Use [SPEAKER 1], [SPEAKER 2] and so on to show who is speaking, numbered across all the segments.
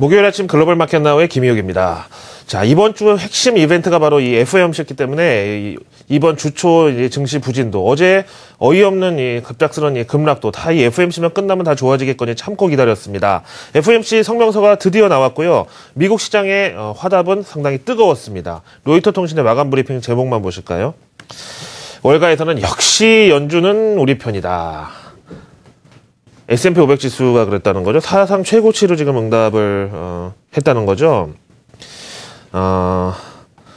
[SPEAKER 1] 목요일 아침 글로벌 마켓 나우의 김희욱입니다. 자, 이번 주 핵심 이벤트가 바로 이 FOMC였기 때문에 이번 주초 증시 부진도 어제 어이없는 이 급작스러운 이 급락도 다 이 FOMC만 끝나면 다 좋아지겠거니 참고 기다렸습니다. FOMC 성명서가 드디어 나왔고요. 미국 시장의 어, 화답은 상당히 뜨거웠습니다. 로이터 통신의 마감 브리핑 제목만 보실까요? 월가에서는 역시 연준은 우리 편이다. S&P 500 지수가 그랬다는 거죠. 사상 최고치로 지금 응답을 어, 했다는 거죠. 어,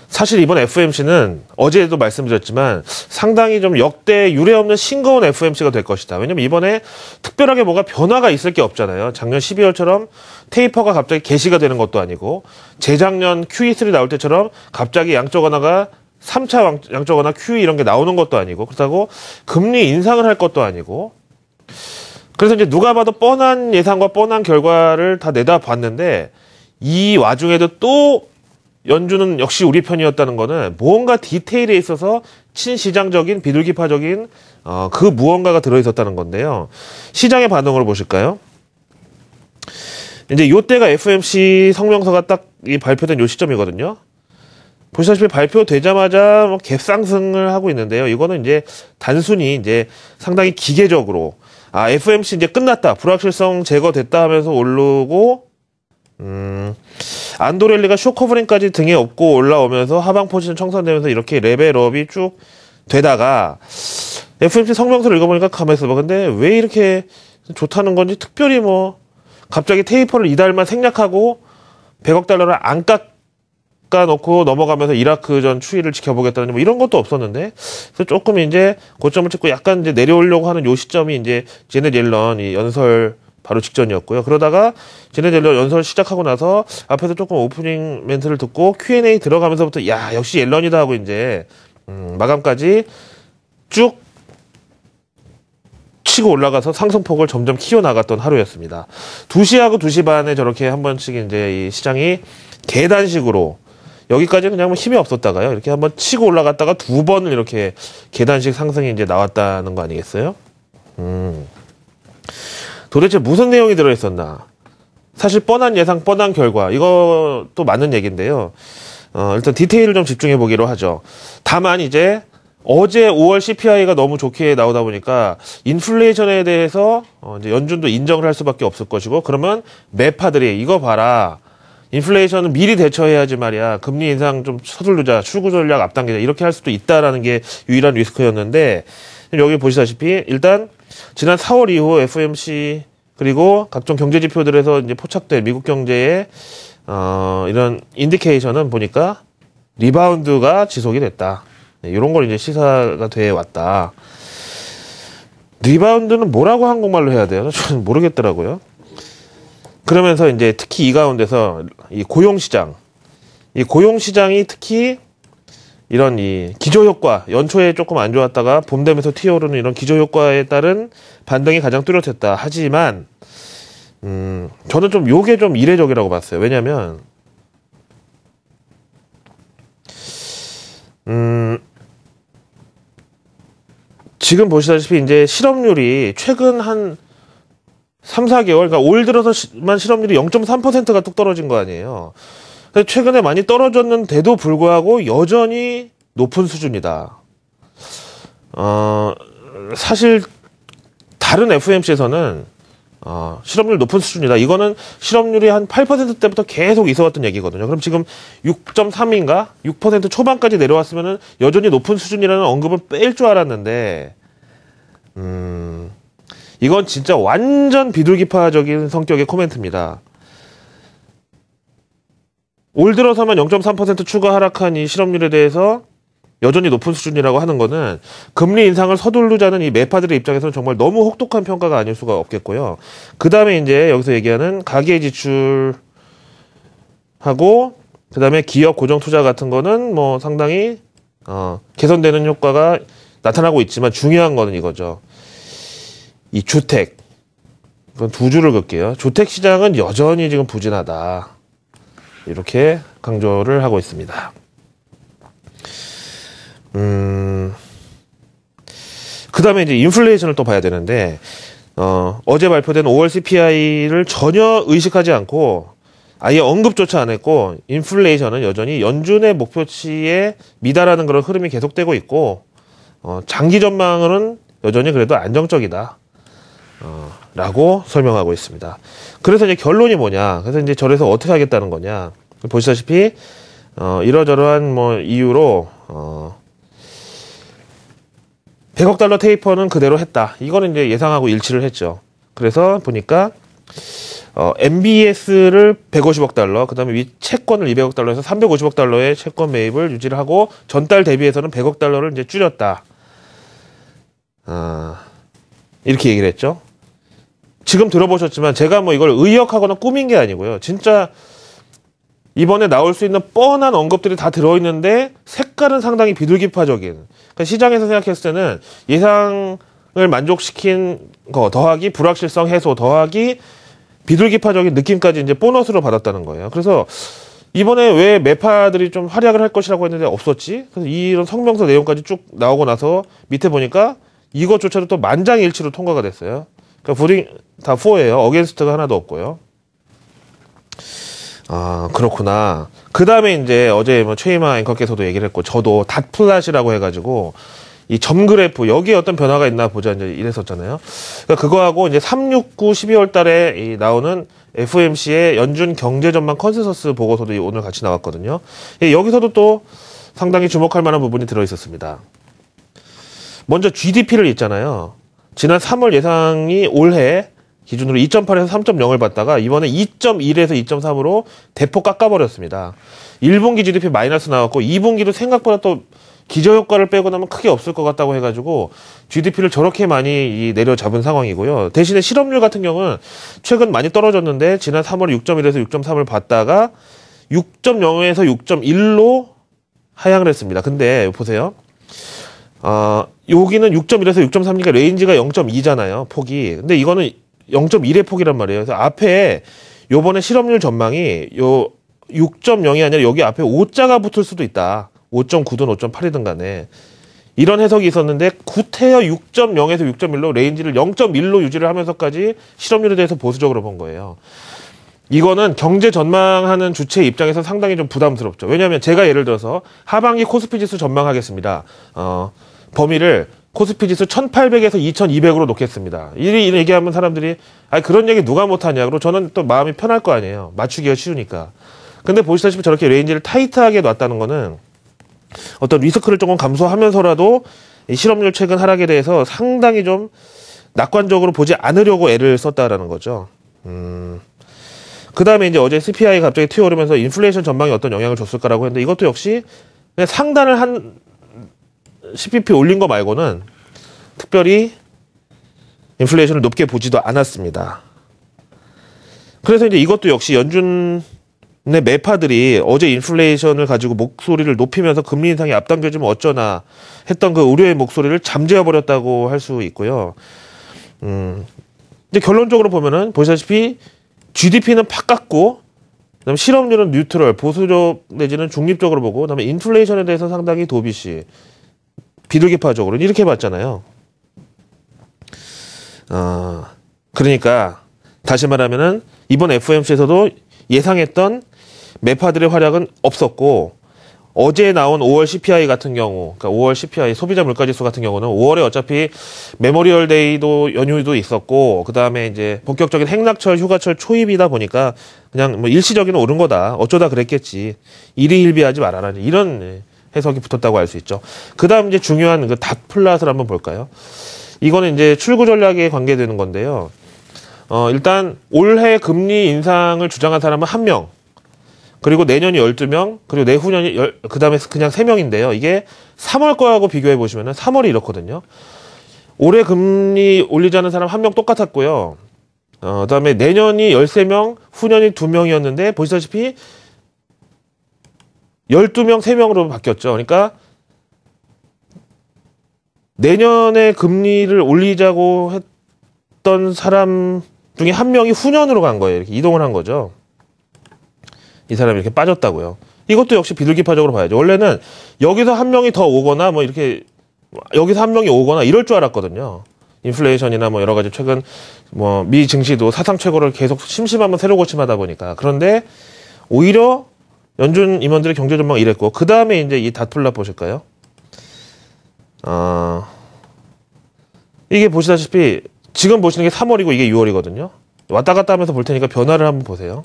[SPEAKER 1] 사실 이번 FMC는 어제도 말씀드렸지만 상당히 좀 역대 유례 없는 싱거운 FMC가 될 것이다. 왜냐면 이번에 특별하게 뭔가 변화가 있을 게 없잖아요. 작년 12월처럼 테이퍼가 갑자기 개시가 되는 것도 아니고 재작년 QE3 나올 때처럼 갑자기 양적 완화가 3차 양적 완화 QE 이런 게 나오는 것도 아니고 그렇다고 금리 인상을 할 것도 아니고 그래서 이제 누가 봐도 뻔한 예상과 뻔한 결과를 다 내다봤는데 이 와중에도 또 연준은 역시 우리 편이었다는 거는 무언가 디테일에 있어서 친시장적인 비둘기파적인 어, 그 무언가가 들어있었다는 건데요. 시장의 반응을 보실까요? 이제 요때가 FMC 성명서가 딱 이 발표된 요 시점이거든요. 보시다시피 발표되자마자 뭐 갭상승을 하고 있는데요. 이거는 이제 단순히 이제 상당히 기계적으로 아, FMC 이제 끝났다. 불확실성 제거됐다 하면서 오르고, 음, 안도렐리가 쇼커버링까지 등에 업고 올라오면서 하방 포지션 청산되면서 이렇게 레벨업이 쭉 되다가, FMC 성명서를 읽어보니까 가만있어 봐. 뭐 근데 왜 이렇게 좋다는 건지 특별히 뭐, 갑자기 테이퍼를 이달만 생략하고, 100억 달러를 안 깎, 바꿔놓고 넘어가면서 이라크전 추이를 지켜보겠다는 뭐 이런 것도 없었는데 그래서 조금 이제 고점을 찍고 약간 이제 내려오려고 하는 요 시점이 이제 제넷 옐런 이 연설 바로 직전이었고요. 그러다가 제네델런 연설 시작하고 나서 앞에서 조금 오프닝 멘트를 듣고 Q&A 들어가면서부터 야 역시 옐런이다 하고 이제 음, 마감까지 쭉 치고 올라가서 상승폭을 점점 키워 나갔던 하루였습니다. 2시하고 2시 반에 저렇게 한 번씩 이제 이 시장이 계단식으로 여기까지 는 그냥 뭐 힘이 없었다가요. 이렇게 한번 치고 올라갔다가 두 번을 이렇게 계단식 상승이 이제 나왔다는 거 아니겠어요? 음. 도대체 무슨 내용이 들어있었나? 사실 뻔한 예상, 뻔한 결과. 이것도 맞는 얘기인데요. 어, 일단 디테일을 좀 집중해 보기로 하죠. 다만 이제 어제 5월 CPI가 너무 좋게 나오다 보니까 인플레이션에 대해서 어, 이제 연준도 인정을 할 수밖에 없을 것이고 그러면 매파들이 이거 봐라. 인플레이션은 미리 대처해야지 말이야. 금리 인상 좀 서둘르자. 출구 전략 앞당기자. 이렇게 할 수도 있다라는 게 유일한 리스크였는데 여기 보시다시피 일단 지난 4월 이후 FOMC 그리고 각종 경제 지표들에서 이제 포착된 미국 경제의 어, 이런 인디케이션은 보니까 리바운드가 지속이 됐다. 네, 이런 걸 이제 시사가 돼 왔다. 리바운드는 뭐라고 한국말로 해야 돼요? 저는 모르겠더라고요. 그러면서 이제 특히 이 가운데서 이 고용 시장, 이 고용 시장이 특히 이런 이기조 효과, 연초에 조금 안 좋았다가 봄 되면서 튀어오르는 이런 기조 효과에 따른 반등이 가장 뚜렷했다. 하지만 음, 저는 좀 요게 좀 이례적이라고 봤어요. 왜냐면 음, 지금 보시다시피 이제 실업률이 최근 한 3, 4개월, 그러니까 올 들어서만 실업률이 0.3%가 뚝 떨어진 거 아니에요. 최근에 많이 떨어졌는데도 불구하고 여전히 높은 수준이다. 어, 사실 다른 FMC에서는 어, 실업률 높은 수준이다. 이거는 실업률이 한 8때부터 계속 있어왔던 얘기거든요. 그럼 지금 6.3인가 6% 초반까지 내려왔으면은 여전히 높은 수준이라는 언급을뺄 줄 알았는데, 음. 이건 진짜 완전 비둘기파적인 성격의 코멘트입니다. 올 들어서만 0.3% 추가 하락한 이 실업률에 대해서 여전히 높은 수준이라고 하는 거는 금리 인상을 서둘르자는이 매파들의 입장에서는 정말 너무 혹독한 평가가 아닐 수가 없겠고요. 그 다음에 이제 여기서 얘기하는 가계 지출하고 그 다음에 기업 고정 투자 같은 거는 뭐 상당히 어, 개선되는 효과가 나타나고 있지만 중요한 거는 이거죠. 이 주택 두 줄을 긋게요. 주택 시장은 여전히 지금 부진하다. 이렇게 강조를 하고 있습니다. 음. 그다음에 이제 인플레이션을 또 봐야 되는데 어, 어제 발표된 5월 CPI를 전혀 의식하지 않고 아예 언급조차 안 했고 인플레이션은 여전히 연준의 목표치에 미달하는 그런 흐름이 계속되고 있고 어, 장기 전망은 여전히 그래도 안정적이다. 어, 라고 설명하고 있습니다. 그래서 이제 결론이 뭐냐. 그래서 이제 절에서 어떻게 하겠다는 거냐. 보시다시피, 어, 이러저러한 뭐 이유로, 어, 100억 달러 테이퍼는 그대로 했다. 이거는 이제 예상하고 일치를 했죠. 그래서 보니까, 어, MBS를 150억 달러, 그 다음에 채권을 200억 달러에서 350억 달러의 채권 매입을 유지를 하고 전달 대비해서는 100억 달러를 이제 줄였다. 아, 어, 이렇게 얘기를 했죠. 지금 들어보셨지만 제가 뭐 이걸 의역하거나 꾸민 게 아니고요. 진짜 이번에 나올 수 있는 뻔한 언급들이 다 들어있는데 색깔은 상당히 비둘기파적인. 그러니까 시장에서 생각했을 때는 예상을 만족시킨 거 더하기 불확실성 해소 더하기 비둘기파적인 느낌까지 이제 보너스로 받았다는 거예요. 그래서 이번에 왜 매파들이 좀 활약을 할 것이라고 했는데 없었지? 그래서 이런 성명서 내용까지 쭉 나오고 나서 밑에 보니까 이것조차도 또 만장일치로 통과가 됐어요. 그러니까 불이 다 4예요. 어게인스트가 하나도 없고요. 아, 그렇구나. 그 다음에 이제 어제 뭐 최희마 앵커께서도 얘기를 했고, 저도 닷플랫이라고 해가지고, 이 점 그래프, 여기에 어떤 변화가 있나 보자, 이제 이랬었잖아요. 그러니까 그거하고 이제 369 12월 달에 이 나오는 FMC의 연준 경제 전망 컨센서스 보고서도 오늘 같이 나왔거든요. 예, 여기서도 또 상당히 주목할 만한 부분이 들어있었습니다. 먼저 GDP를 있잖아요. 지난 3월 예상이 올해 기준으로 2.8에서 3.0을 받다가 이번에 2.1에서 2.3으로 대폭 깎아버렸습니다. 1분기 GDP 마이너스 나왔고 2분기도 생각보다 또 기저효과를 빼고 나면 크게 없을 것 같다고 해가지고 GDP를 저렇게 많이 내려잡은 상황이고요. 대신에 실업률 같은 경우는 최근 많이 떨어졌는데 지난 3월 6.1에서 6.3을 봤다가 6.0에서 6.1로 하향을 했습니다. 근데 보세요. 어, 여기는 6.1에서 6 3니까 레인지가 0.2잖아요. 폭이. 근데 이거는 0.1의 폭이란 말이에요. 그래서 앞에 요번에 실업률 전망이 요 6.0이 아니라 여기 앞에 5자가 붙을 수도 있다. 5.9든 5.8이든 간에. 이런 해석이 있었는데 구태여 6.0에서 6.1로 레인지를 0.1로 유지를 하면서까지 실업률에 대해서 보수적으로 본 거예요. 이거는 경제 전망하는 주체 입장에서 상당히 좀 부담스럽죠. 왜냐하면 제가 예를 들어서 하반기 코스피 지수 전망하겠습니다. 어, 범위를 코스피 지수 1800에서 2200으로 놓겠습니다. 이런 얘기하면 사람들이 아 그런 얘기 누가 못하냐 고 저는 또 마음이 편할 거 아니에요. 맞추기가 쉬우니까. 근데 보시다시피 저렇게 레인지를 타이트하게 놨다는 거는 어떤 리스크를 조금 감소하면서라도 이 실업률 최근 하락에 대해서 상당히 좀 낙관적으로 보지 않으려고 애를 썼다라는 거죠. 음. 그 다음에 이제 어제 CPI 갑자기 튀어오르면서 인플레이션 전망에 어떤 영향을 줬을까라고 했는데 이것도 역시 상단을 한 CPP 올린 거 말고는 특별히 인플레이션을 높게 보지도 않았습니다. 그래서 이제 이것도 역시 연준의 매파들이 어제 인플레이션을 가지고 목소리를 높이면서 금리 인상이 앞당겨지면 어쩌나 했던 그 우려의 목소리를 잠재워 버렸다고 할 수 있고요. 음. 이제 결론적으로 보면은 보시다시피 GDP는 팍 깎고 그다음에 실업률은 뉴트럴, 보수적 내지는 중립적으로 보고 그다음에 인플레이션에 대해서 상당히 도비시 비둘기파적으로는 이렇게 봤잖아요. 어, 아, 그러니까 다시 말하면은 이번 FOMC에서도 예상했던 매파들의 활약은 없었고 어제 나온 5월 CPI 같은 경우, 그러니까 5월 CPI 소비자 물가지수 같은 경우는 5월에 어차피 메모리얼 데이도 연휴도 있었고, 그 다음에 이제 본격적인 행락철, 휴가철 초입이다 보니까 그냥 뭐 일시적인 오른 거다. 어쩌다 그랬겠지. 일희일비하지 말아라. 이런 해석이 붙었다고 알 수 있죠. 그다음 이제 중요한 그 닷플랫을 한번 볼까요? 이거는 이제 출구 전략에 관계되는 건데요. 어, 일단 올해 금리 인상을 주장한 사람은 한 명, 그리고 내년이 1 2명 그리고 내후년이 열, 그 다음에 그냥 3명인데요 이게 3월 거하고 비교해 보시면 은 3월이 이렇거든요. 올해 금리 올리자는 사람 한 명 똑같았고요. 어, 그 다음에 내년이 1 3명 후년이 2명이었는데 보시다시피 12명, 3명으로 바뀌었죠. 그러니까 내년에 금리를 올리자고 했던 사람 중에 한 명이 후년으로 간 거예요. 이렇게 이동을 한 거죠. 이 사람이 이렇게 빠졌다고요. 이것도 역시 비둘기파적으로 봐야죠. 원래는 여기서 한 명이 더 오거나 뭐 이렇게 여기서 한 명이 오거나 이럴 줄 알았거든요. 인플레이션이나 뭐 여러 가지 최근 뭐 미 증시도 사상 최고를 계속 심심하면 새로 고침하다 보니까 그런데 오히려 연준 임원들의 경제 전망 이랬고 그 다음에 이제 이 다툴라 보실까요? 아 이게 보시다시피 지금 보시는 게 3월이고 이게 6월이거든요. 왔다 갔다 하면서 볼 테니까 변화를 한번 보세요.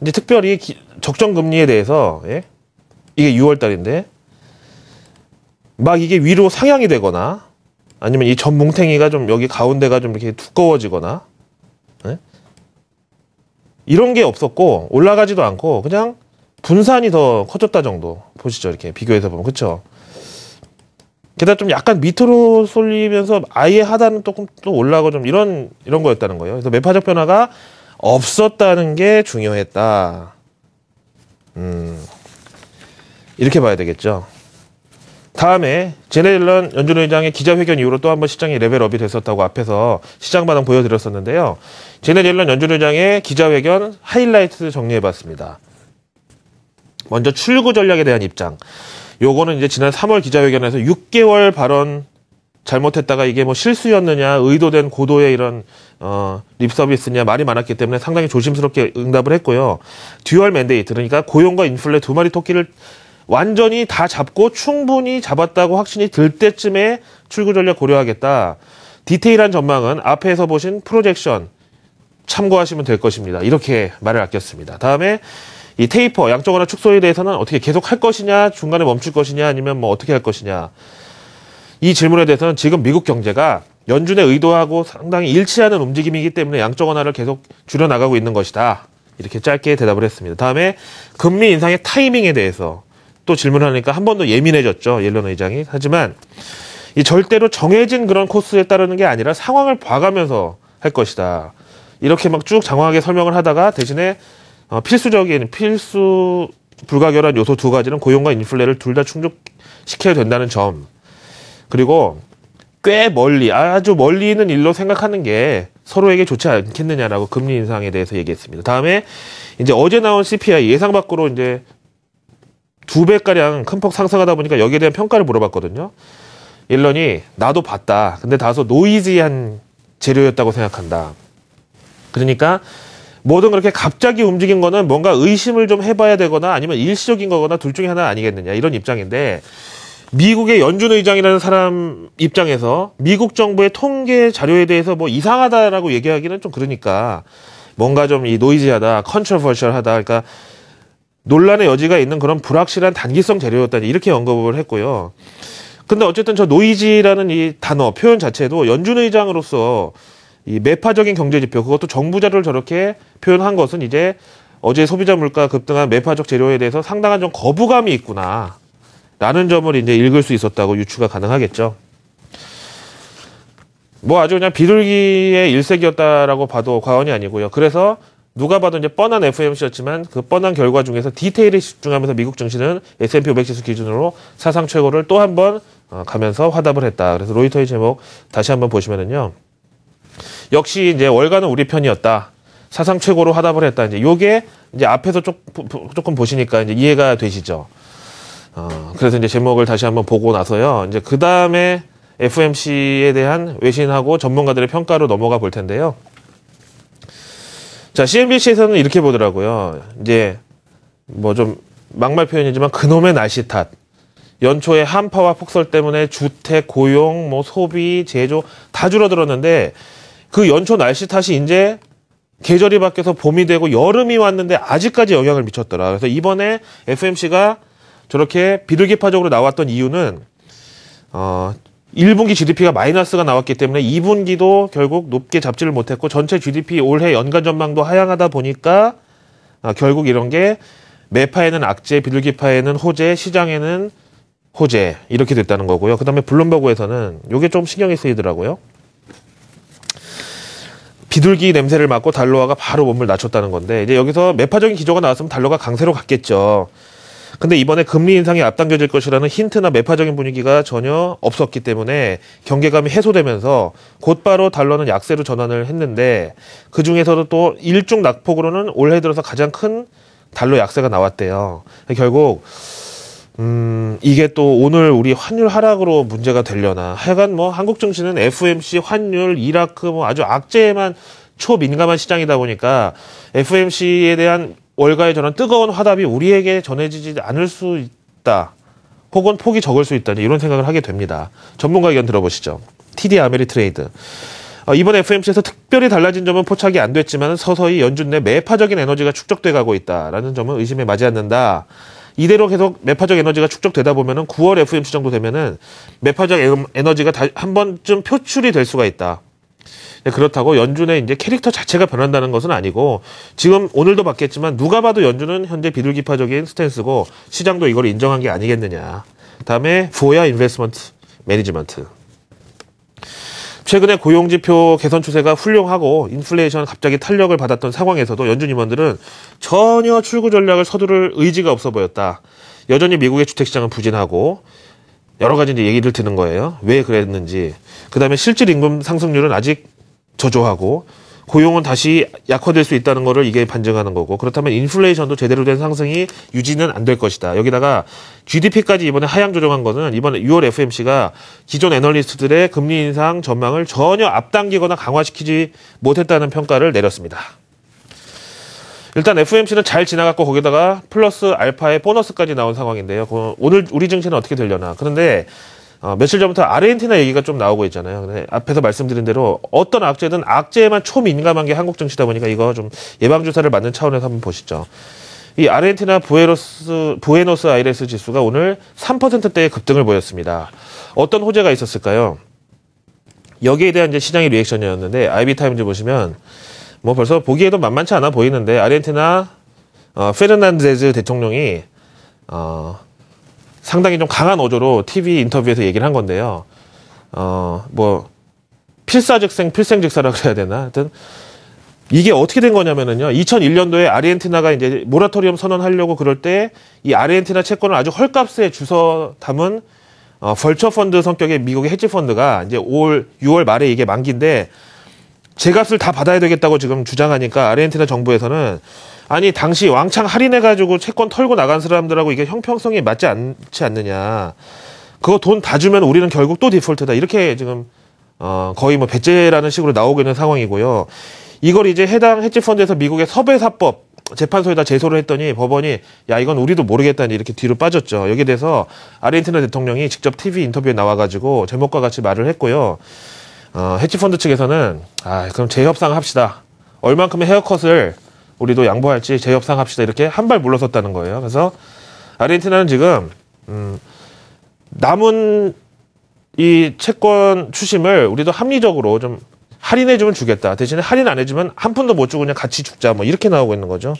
[SPEAKER 1] 이제 특별히 기, 적정 금리에 대해서 예? 이게 6월 달인데 막 이게 위로 상향이 되거나 아니면 이 전뭉탱이가 좀 여기 가운데가 좀 이렇게 두꺼워지거나 예? 이런 게 없었고 올라가지도 않고 그냥 분산이 더 커졌다 정도 보시죠 이렇게 비교해서 보면 그쵸 게다가 좀 약간 밑으로 쏠리면서 아예 하단은 조금 또 올라가고 좀 이런 이런 거였다는 거예요. 그래서 매파적 변화가 없었다는 게 중요했다. 음 이렇게 봐야 되겠죠. 다음에 제네일런 연준 의장의 기자회견 이후로 또 한 번 시장이 레벨업이 됐었다고 앞에서 시장 반응 보여드렸었는데요. 제네일런 연준 의장의 기자회견 하이라이트 정리해봤습니다. 먼저 출구 전략에 대한 입장. 요거는 이제 지난 3월 기자회견에서 6개월 발언 잘못했다가 이게 뭐 실수였느냐, 의도된 고도의 이런 어, 립서비스냐 말이 많았기 때문에 상당히 조심스럽게 응답을 했고요. 듀얼 맨데이트 그러니까 고용과 인플레 두 마리 토끼를 완전히 다 잡고 충분히 잡았다고 확신이 들 때쯤에 출구 전략 고려하겠다. 디테일한 전망은 앞에서 보신 프로젝션 참고하시면 될 것입니다. 이렇게 말을 아꼈습니다. 다음에 이 테이퍼 양적완화 축소에 대해서는 어떻게 계속 할 것이냐 중간에 멈출 것이냐 아니면 뭐 어떻게 할 것이냐 이 질문에 대해서는 지금 미국 경제가 연준의 의도하고 상당히 일치하는 움직임이기 때문에 양적 완화를 계속 줄여나가고 있는 것이다. 이렇게 짧게 대답을 했습니다. 다음에 금리 인상의 타이밍에 대해서 또 질문하니까 한 번 더 예민해졌죠. 옐런 의장이. 하지만 이 절대로 정해진 그런 코스에 따르는 게 아니라 상황을 봐가면서 할 것이다. 이렇게 막 쭉 장황하게 설명을 하다가 대신에 어, 필수적인 필수 불가결한 요소 두 가지는 고용과 인플레를 둘 다 충족시켜야 된다는 점 그리고 꽤 멀리 아주 멀리 있는 일로 생각하는 게 서로에게 좋지 않겠느냐라고 금리 인상에 대해서 얘기했습니다. 다음에 이제 어제 나온 CPI 예상 밖으로 이제 두 배가량 큰 폭 상승하다 보니까 여기에 대한 평가를 물어봤거든요. 일런이 나도 봤다. 근데 다소 노이즈한 재료였다고 생각한다. 그러니까 뭐든 그렇게 갑자기 움직인 거는 뭔가 의심을 좀 해봐야 되거나 아니면 일시적인 거거나 둘 중에 하나 아니겠느냐 이런 입장인데 미국의 연준 의장이라는 사람 입장에서 미국 정부의 통계 자료에 대해서 뭐 이상하다라고 얘기하기는 좀 그러니까 뭔가 좀 이 노이즈하다, 컨트롤버셜하다, 그러니까 논란의 여지가 있는 그런 불확실한 단기성 재료였다 이렇게 언급을 했고요. 근데 어쨌든 저 노이즈라는 이 단어 표현 자체도 연준 의장으로서 이 매파적인 경제 지표 그것도 정부 자료를 저렇게 표현한 것은 이제 어제 소비자 물가 급등한 매파적 재료에 대해서 상당한 좀 거부감이 있구나. 라는 점을 이제 읽을 수 있었다고 유추가 가능하겠죠. 뭐 아주 그냥 비둘기의 일색이었다라고 봐도 과언이 아니고요. 그래서 누가 봐도 이제 뻔한 FMC였지만 그 뻔한 결과 중에서 디테일에 집중하면서 미국 증시는 S&P 500 지수 기준으로 사상 최고를 또 한번 어, 가면서 화답을 했다. 그래서 로이터의 제목 다시 한 번 보시면은요. 역시 이제 월간은 우리 편이었다. 사상 최고로 하답을 했다. 이제 요게 이제 앞에서 조, 조금 보시니까 이제 이해가 되시죠. 어, 그래서 이제 제목을 다시 한번 보고 나서요. 이제 그 다음에 FMC에 대한 외신하고 전문가들의 평가로 넘어가 볼 텐데요. 자, CNBC에서는 이렇게 보더라고요. 이제 뭐 좀 막말 표현이지만 그놈의 날씨 탓. 연초에 한파와 폭설 때문에 주택, 고용, 뭐 소비, 제조 다 줄어들었는데 그 연초 날씨 탓이 이제 계절이 바뀌어서 봄이 되고 여름이 왔는데 아직까지 영향을 미쳤더라. 그래서 이번에 FMC가 저렇게 비둘기파적으로 나왔던 이유는 어 1분기 GDP가 마이너스가 나왔기 때문에 2분기도 결국 높게 잡지를 못했고 전체 GDP 올해 연간 전망도 하향하다 보니까 어 결국 이런 게 매파에는 악재, 비둘기파에는 호재, 시장에는 호재 이렇게 됐다는 거고요. 그다음에 블룸버그에서는 이게 좀 신경이 쓰이더라고요. 비둘기 냄새를 맡고 달러화가 바로 몸을 낮췄다는 건데 이제 여기서 매파적인 기조가 나왔으면 달러가 강세로 갔겠죠. 근데 이번에 금리 인상이 앞당겨질 것이라는 힌트나 매파적인 분위기가 전혀 없었기 때문에 경계감이 해소되면서 곧바로 달러는 약세로 전환을 했는데 그 중에서도 또 일중 낙폭으로는 올해 들어서 가장 큰 달러 약세가 나왔대요. 결국 음, 이게 또 오늘 우리 환율 하락으로 문제가 되려나. 하여간 뭐 한국 증시는 FMC 환율, 이라크 뭐 아주 악재에만 초민감한 시장이다 보니까 FMC에 대한 월가의 저런 뜨거운 화답이 우리에게 전해지지 않을 수 있다. 혹은 폭이 적을 수 있다. 이런 생각을 하게 됩니다. 전문가 의견 들어보시죠. TD 아메리트레이드. 어, 이번 FMC에서 특별히 달라진 점은 포착이 안 됐지만 서서히 연준 내 매파적인 에너지가 축적돼 가고 있다라는 점은 의심에 맞지 않는다. 이대로 계속 매파적 에너지가 축적되다 보면은 9월 FMC 정도 되면은 매파적 에너지가 다한 번쯤 표출이 될 수가 있다. 네, 그렇다고 연준의 이제 캐릭터 자체가 변한다는 것은 아니고 지금 오늘도 봤겠지만 누가 봐도 연준은 현재 비둘기파적인 스탠스고 시장도 이걸 인정한 게 아니겠느냐. 다음에 보야 인베스먼트 매니지먼트. 최근에 고용지표 개선 추세가 훌륭하고 인플레이션 갑자기 탄력을 받았던 상황에서도 연준 임원들은 전혀 출구 전략을 서두를 의지가 없어 보였다. 여전히 미국의 주택시장은 부진하고 여러 가지 이제 얘기를 드는 거예요. 왜 그랬는지. 그 다음에 실질 임금 상승률은 아직 저조하고 고용은 다시 약화될 수 있다는 것을 이게 반증하는 거고 그렇다면 인플레이션도 제대로 된 상승이 유지는 안 될 것이다. 여기다가 GDP까지 이번에 하향 조정한 거는 이번에 6월 FMC가 기존 애널리스트들의 금리 인상 전망을 전혀 앞당기거나 강화시키지 못했다는 평가를 내렸습니다. 일단 FMC는 잘 지나갔고 거기다가 플러스 알파의 보너스까지 나온 상황인데요. 그 오늘 우리 증시는 어떻게 되려나. 그런데 어, 며칠 전부터 아르헨티나 얘기가 좀 나오고 있잖아요. 근데 앞에서 말씀드린 대로 어떤 악재든 악재에만 초민감한 게 한국 정치다 보니까 이거 좀 예방 조사를 맞는 차원에서 한번 보시죠. 이 아르헨티나 부에노스, 부에노스 아이레스 지수가 오늘 3%대의 급등을 보였습니다. 어떤 호재가 있었을까요? 여기에 대한 이제 시장의 리액션이었는데 아이비 타임즈 보시면 뭐 벌써 보기에도 만만치 않아 보이는데 아르헨티나 어, 페르난데즈 대통령이 어, 상당히 좀 강한 어조로 TV 인터뷰에서 얘기를 한 건데요. 어, 뭐, 필사즉생, 필생즉사라그래야 되나? 하여튼, 이게 어떻게 된 거냐면은요. 2001년도에 아르헨티나가 이제 모라토리엄 선언하려고 그럴 때 이 아르헨티나 채권을 아주 헐값에 주서 담은 어, 벌처 펀드 성격의 미국의 헤지 펀드가 이제 올 6월 말에 이게 만기인데 제 값을 다 받아야 되겠다고 지금 주장하니까 아르헨티나 정부에서는 아니 당시 왕창 할인해가지고 채권 털고 나간 사람들하고 이게 형평성이 맞지 않지 않느냐. 그거 돈 다 주면 우리는 결국 또 디폴트다. 이렇게 지금 어 거의 뭐 배제라는 식으로 나오고 있는 상황이고요. 이걸 이제 해당 헤지펀드에서 미국의 섭외사법 재판소에다 제소를 했더니 법원이 야 이건 우리도 모르겠다니 이렇게 뒤로 빠졌죠. 여기에 대해서 아르헨티나 대통령이 직접 TV 인터뷰에 나와가지고 제목과 같이 말을 했고요. 어, 헤지펀드 측에서는 아, 그럼 재협상합시다. 얼만큼의 헤어컷을 우리도 양보할지 재협상합시다. 이렇게 한 발 물러섰다는 거예요. 그래서 아르헨티나는 지금 음, 남은 이 채권 추심을 우리도 합리적으로 좀 할인해주면 주겠다. 대신에 할인 안 해주면 한 푼도 못 주고 그냥 같이 죽자. 뭐 이렇게 나오고 있는 거죠.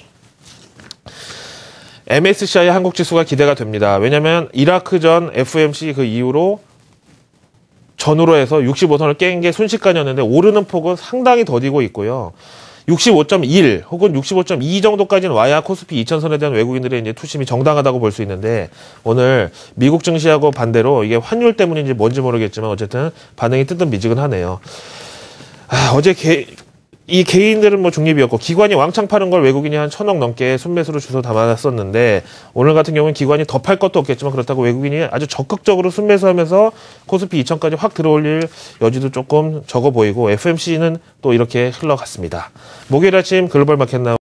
[SPEAKER 1] MSCI 한국 지수가 기대가 됩니다. 왜냐면 하 이라크전 FMC 그 이후로 전후로 해서 65선을 깬 게 순식간이었는데 오르는 폭은 상당히 더디고 있고요. 65.1 혹은 65.2 정도까지는 와야 코스피 2000선에 대한 외국인들의 이제 투심이 정당하다고 볼 수 있는데 오늘 미국 증시하고 반대로 이게 환율 때문인지 뭔지 모르겠지만 어쨌든 반응이 뜨뜻 미지근하네요. 아, 어제 개, 이 개인들은 뭐 중립이었고 기관이 왕창 파는 걸 외국인이 한 천억 넘게 순매수로 주소 담아놨었는데 오늘 같은 경우는 기관이 더 팔 것도 없겠지만 그렇다고 외국인이 아주 적극적으로 순매수하면서 코스피 2000까지 확 들어올릴 여지도 조금 적어 보이고 FMC는 또 이렇게 흘러갔습니다. 목요일 아침 글로벌 마켓 나